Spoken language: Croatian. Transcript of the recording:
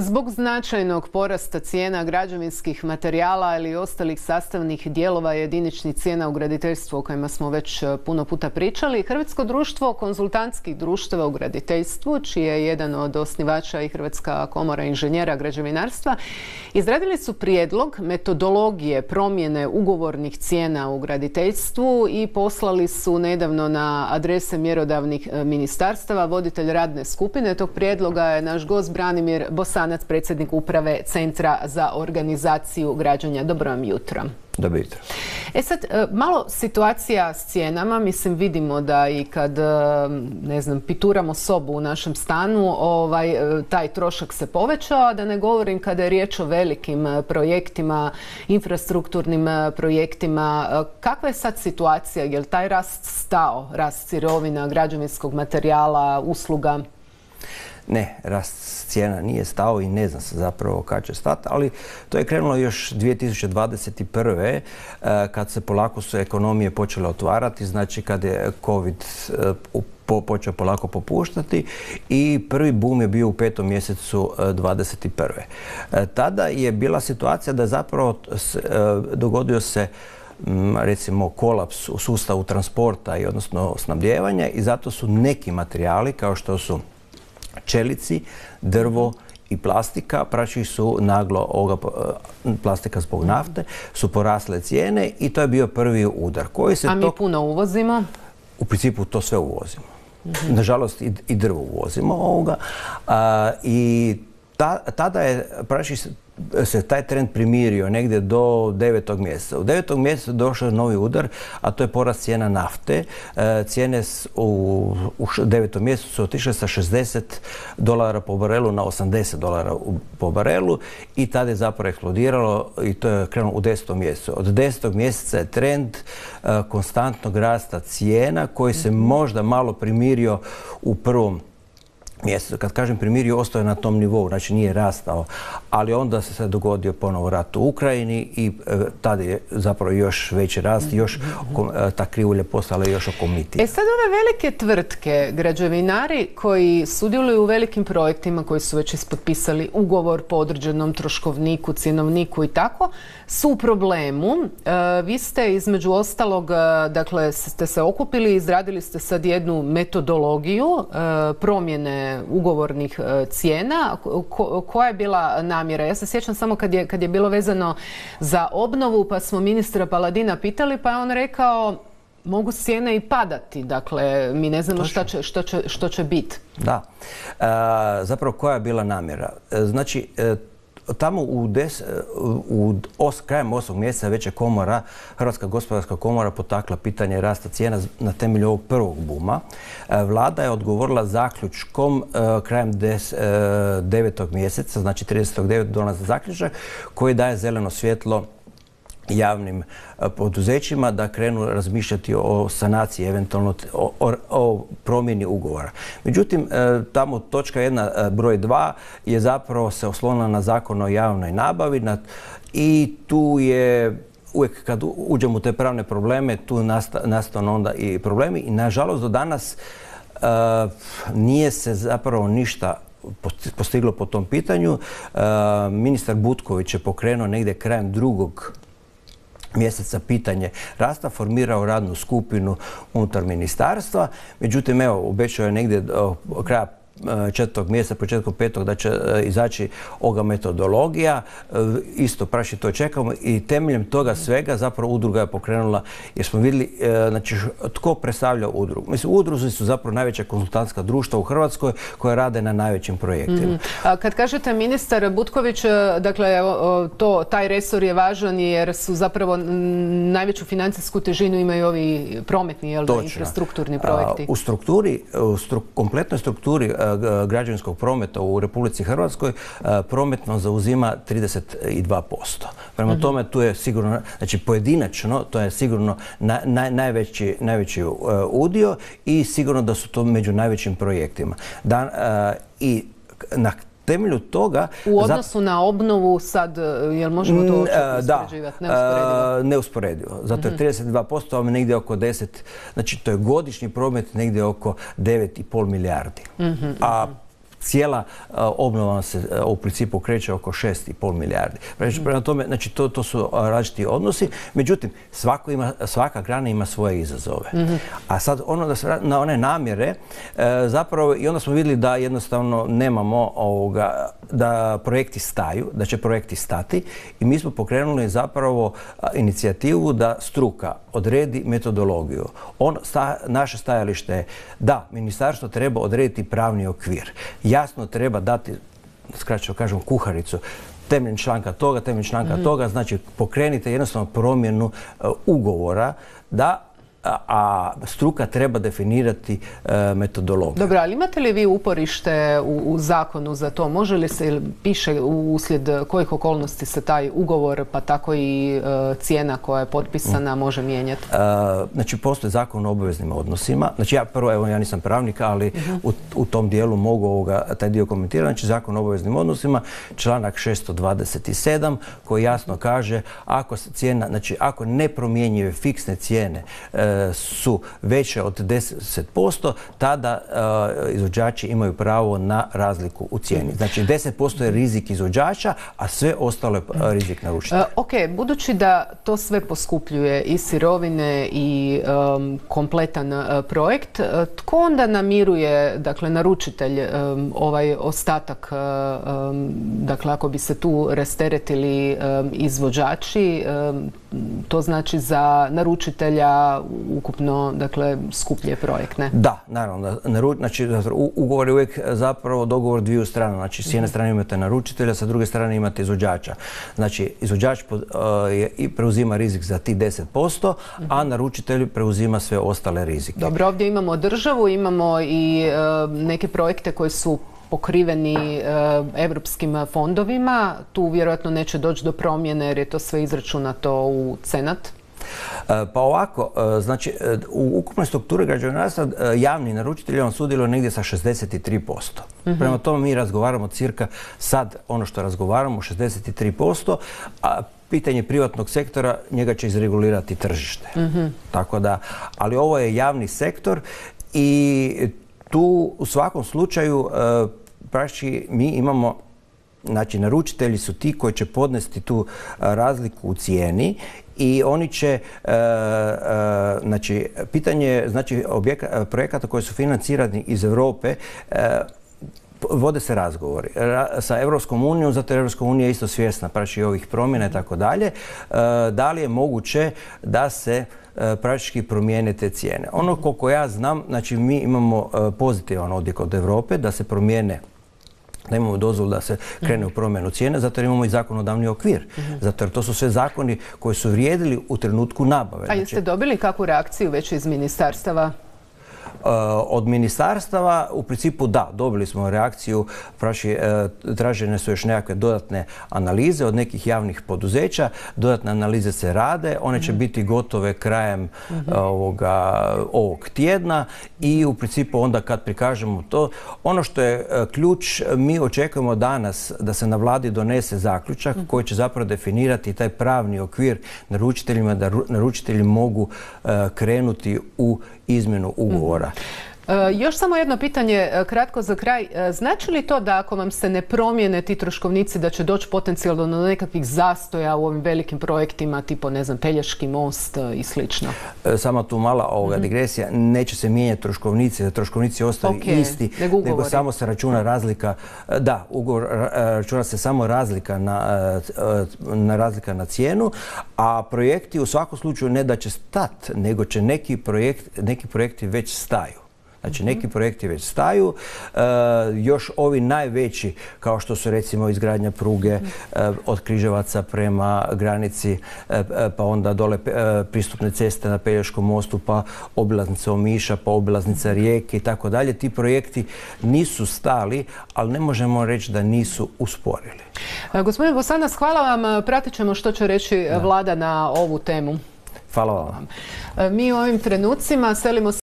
Zbog značajnog porasta cijena građevinskih materijala ili ostalih sastavnih dijelova jediničnih cijena u graditeljstvu o kojima smo već e, puno puta pričali, Hrvatsko društvo konzultantskih društava u graditeljstvu, čiji je jedan od osnivača i Hrvatska komora inženjera građevinarstva, izradili su prijedlog metodologije promjene ugovornih cijena u graditeljstvu i poslali su nedavno na adrese mjerodavnih e, ministarstava voditelj radne skupine tog prijedloga je naš gost Branimir Bosan predsjednik uprave Centra za organizaciju građanja. Dobro vam jutro. Dobro jutro. E sad, e, malo situacija s cijenama. Mislim, vidimo da i kad, e, ne znam, pituramo sobu u našem stanu, ovaj, e, taj trošak se povećao, da ne govorim kada je riječ o velikim projektima, infrastrukturnim projektima. Kakva je sad situacija? Je li taj rast stao? Rast sirovina, građevinskog materijala, usluga? Ne, rast cijena nije stao i ne zna se zapravo kad će stati, ali to je krenulo još 2021. Eh, kad se polako su ekonomije počele otvarati, znači kad je COVID eh, počeo polako popuštati i prvi boom je bio u petom mjesecu 2021. Eh, tada je bila situacija da zapravo dogodio se mm, recimo kolaps u sustavu transporta i odnosno snabdjevanja i zato su neki materijali kao što su čelici, drvo i plastika, praši su naglo e, plastika zbog nafte, su porasle cijene i to je bio prvi udar. Koji se A mi puno uvozimo? U principu to sve uvozimo. Nažalost i drvo uvozimo ovoga. I tada je praši se taj trend primirio negdje do devetog mjeseca. U 9. mjesecu došao novi udar, a to je porast cijena nafte. E, cijene u, u mjesecu su otišle sa 60 dolara po barelu na 80 dolara po barelu i tada je zapravo eksplodiralo i to je krenulo u desetom mjesecu. Od desetog mjeseca je trend e, konstantnog rasta cijena koji se mhm. možda malo primirio u prvom mjesecu. Kad kažem primirio, ostao je na tom nivou, znači nije rastao. Ali onda se sad dogodio ponovo rat u Ukrajini i e, tada je zapravo još veći rast, još e, ta krivulja postala još okomitija. E sad ove velike tvrtke, građevinari koji sudjeluju u velikim projektima koji su već ispotpisali ugovor po određenom troškovniku, cjenovniku i tako, su u problemu. E, vi ste između ostalog, dakle, ste se okupili, i izradili ste sad jednu metodologiju promjene ugovornih e, cijena. koja je bila namjera? Ja se sjećam samo kad je, bilo vezano za obnovu pa smo ministra Paladina pitali pa je on rekao mogu cijene i padati. Dakle, mi ne znamo što će biti. Da. E, zapravo koja je bila namjera? E, znači, tamo u, des, u os, krajem osmog mjeseca već je komora, Hrvatska gospodarska komora potakla pitanje rasta cijena na temelju ovog prvog buma. E, Vlada je odgovorila zaključkom e, krajem des, e, devetog mjeseca, znači 39. donaz zaključak koji daje zeleno svjetlo javnim e, poduzećima da krenu razmišljati o sanaciji, eventualno o, promjeni ugovora. Međutim, e, tamo točka jedna, e, broj dva je zapravo se oslonila na zakon o javnoj nabavi i tu je uvijek kad uđemo u te pravne probleme, tu nastanu onda i problemi i nažalost do danas nije se zapravo ništa postiglo po tom pitanju. ministar Butković je pokrenuo negdje krajem drugog mjeseca pitanje rasta, formirao radnu skupinu unutar ministarstva. Međutim, evo, obećao je negdje kraja E, četvrtog mjeseca, početkom petog, da će e, izaći ova metodologija. E, isto praši to čekamo i temeljem toga svega zapravo udruga je pokrenula jer smo vidjeli znači, tko predstavlja udrugu. Mislim, udruzi su zapravo najveća konsultantska društva u Hrvatskoj koja rade na najvećim projektima. Mhm. Kad kažete ministar Butković, dakle, to, taj resor je važan jer su zapravo najveću financijsku težinu imaju ovi prometni, jel infrastrukturni projekti. u strukturi, u stru, kompletnoj strukturi Eh, građevinskog prometa u Republici Hrvatskoj eh, prometno zauzima 32%. Prema mhm. tome tu je sigurno, znači pojedinačno, to je sigurno najveći, eh, udio i sigurno da su to među najvećim projektima. I na temelju toga... U odnosu na obnovu sad, e, jel možemo to mm, e, uspoređivati? Da, e, neusporedivo. Zato je 32%, vam je negdje oko 10, znači to je godišnji promet negdje oko 9,5 milijardi. Mhm, a mhm cijela e, obnova se e, u principu kreće oko 6,5 milijardi. Mm. Prema tome, znači, to, su e, različiti odnosi. Međutim, svaka grana ima svoje izazove. Mhm. A sad ono da se na one namjere, zapravo i onda smo vidjeli da jednostavno nemamo ovoga, da projekti staju, da će projekti stati i mi smo pokrenuli zapravo inicijativu da struka odredi metodologiju. naše stajalište je da ministarstvo treba odrediti pravni okvir jasno treba dati, skraćeno kažem, kuharicu temeljem članka toga, temeljem članka mhm. toga, znači pokrenite jednostavno promjenu e, ugovora da a struka treba definirati e, metodologiju. Dobro, ali imate li vi uporište u, zakonu za to? Može li se ili piše uslijed kojih okolnosti se taj ugovor pa tako i e, cijena koja je potpisana mm. može mijenjati? E, znači, postoji zakon o obveznim odnosima. Znači, ja prvo, evo, ja nisam pravnik, ali mhm. u, tom dijelu mogu ovoga, taj dio komentirati. Znači, zakon o obveznim odnosima, članak 627, koji jasno kaže, ako se cijena, znači, ako nepromjenjive fiksne cijene su veće od 10%, tada eh, izvođači imaju pravo na razliku u cijeni. Znači 10% je rizik izvođača, a sve ostalo je mm. rizik naručitelja. Eh, ok, budući da to sve poskupljuje i sirovine i ehm, kompletan eh, projekt, tko onda namiruje, dakle, naručitelj ehm, ovaj ostatak, ehm, dakle, ako bi se tu rasteretili izvođači, to znači za naručitelja ukupno dakle, skuplje projekte. Da, naravno. Da, znači, ugovor je uvijek e, zapravo dogovor dviju strana. Znači, s jedne strane imate naručitelja, sa druge strane imate izvođača. Znači, izvođač e, je, i preuzima rizik za ti 10%, a mhm. naručitelj preuzima sve ostale rizike. Dobro, ovdje imamo državu, imamo i e, neke projekte koji su pokriveni europskim fondovima. Tu vjerojatno neće doći do promjene jer je to sve izračunato u cenat E, pa ovako, e, znači, e, u ukupnoj strukturi građevinarstva javni naručitelj on sudjeluje negdje sa 63%. Prema tome mi razgovaramo cirka sad ono što razgovaramo 63%, a pitanje privatnog sektora njega će izregulirati tržište. Tako da, ali ovo je javni sektor i tu u svakom slučaju praći mi imamo Znači, naručitelji su ti koji će podnesti tu e, razliku u cijeni i oni će, e, e, znači, pitanje znači, projekata koji su financirani iz Europe vode se razgovori sa Europskom unijom, zato je Evropska unija isto svjesna praći ovih promjena i tako dalje, da li je moguće da se praktički promijene te cijene. Ono koliko ja znam, znači mi imamo pozitivan odjek od Europe da se promijene da imamo dozvolu da se krene u mhm. promjenu cijene, zato imamo i zakonodavni okvir. Mhm. Zato jer to su sve zakoni koji su vrijedili u trenutku nabave. A jeste znači- dobili kakvu reakciju već iz ministarstava? Eh, od ministarstava u principu da, dobili smo reakciju, eh, tražene su još nekakve dodatne analize od nekih javnih poduzeća, dodatne analize se rade, one će mhm. biti gotove krajem mhm. eh, ovoga, ovog tjedna i u principu onda kad prikažemo to, ono što je ključ, mi očekujemo danas da se na vladi donese zaključak mhm. koji će zapravo definirati taj pravni okvir naručiteljima da naručitelji mogu krenuti u izmjenu ugovora. Mhm. E, još samo jedno pitanje e, kratko za kraj. E, znači li to da ako vam se ne promijene ti troškovnici da će doći potencijalno do nekakvih zastoja u ovim velikim projektima tipo ne znam Pelješki most i slično? Samo tu mala ovoga mhm. digresija. Neće se mijenjati troškovnici, da troškovnici ostaju isti, nego, samo se računa razlika. Da, ugovor računa se samo razlika na, razlika na cijenu, a projekti u svakom slučaju ne da će stat, nego će neki projekti već staju. Znači neki projekti već staju, e, još ovi najveći kao što su recimo izgradnja pruge e, od Križevaca prema granici e, pa onda dole pristupne ceste na Pelješkom mostu pa obilaznica Omiša pa obilaznica Rijeke i tako dalje. Ti projekti nisu stali, ali ne možemo reći da nisu usporili. Gospodin Bosanas, hvala vam. Pratit ćemo što će reći vlada na ovu temu. Hvala vam. Mi u ovim trenucima selimo se.